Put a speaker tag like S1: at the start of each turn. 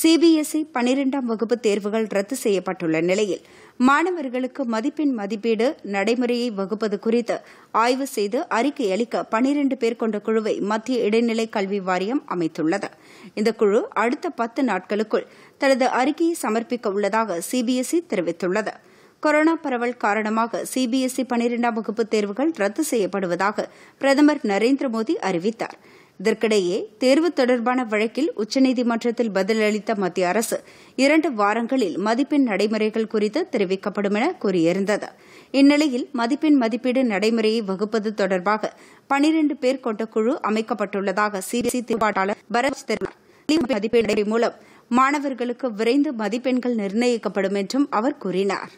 S1: CBSE பனிரெண்டாம் வகுப்பு தேர்வுகள் ரத்து செய்யப்பட்டுள்ள நிலையில் மாணவர்களுக்கு மதிப்பெண் மதிப்பீடு நடைமுறையை வகுப்பது குறித்து ஆய்வு செய்து அறிக்கை அளிக்க பனிரண்டு பேர் கொண்ட குழுவை மத்திய இடைநிலை கல்வி வாரியம் அமைத்துள்ளது இந்த குழு அடுத்த பத்து நாட்களுக்குள் தனது அறிக்கையை சமர்ப்பிக்க உள்ளதாக சிபிஎஸ்இ தெரிவித்துள்ளது கொரோனா பரவல் காரணமாக சிபிஎஸ்இ பனிரெண்டாம் வகுப்பு தேர்வுகள் ரத்து செய்யப்படுவதாக பிரதமர் நரேந்திர மோடி அறிவித்தாா் இதற்கிடையே தேர்வு தொடர்பான வழக்கில் உச்சநீதிமன்றத்தில் பதிலளித்த மத்திய அரசு இரண்டு வாரங்களில் மதிப்பெண் நடைமுறைகள் குறித்து தெரிவிக்கப்படும் என கூறியிருந்தது இந்நிலையில் மதிப்பெண் மதிப்பீடு நடைமுறையை வகுப்பது தொடர்பாக பனிரண்டு பேர் கொண்ட குழு அமைக்கப்பட்டுள்ளதாக சிபிஎஸ்இ திருவாட்டாளர் பரத் தெரிவித்தார் மூலம் மாணவர்களுக்கு விரைந்து மதிப்பெண்கள் நிர்ணயிக்கப்படும் என்றும் அவர் கூறினார்